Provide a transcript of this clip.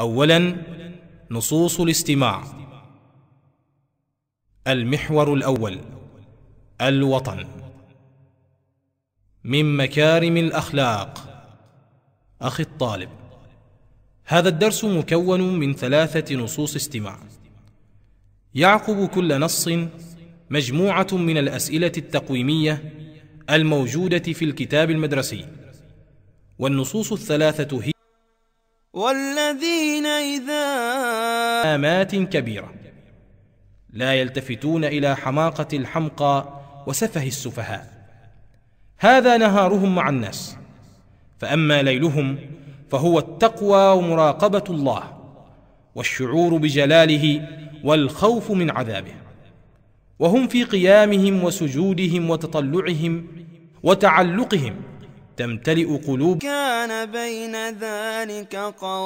اولا نصوص الاستماع المحور الاول الوطن من مكارم الاخلاق اخي الطالب هذا الدرس مكون من ثلاثه نصوص استماع يعقب كل نص مجموعه من الاسئله التقويميه الموجوده في الكتاب المدرسي والنصوص الثلاثه هي والذين إذا آمات كبيرة لا يلتفتون إلى حماقة الحمقى وسفه السفهاء هذا نهارهم مع الناس فأما ليلهم فهو التقوى ومراقبة الله والشعور بجلاله والخوف من عذابه وهم في قيامهم وسجودهم وتطلعهم وتعلقهم تمتلئ قلوب كان بين ذلك قوام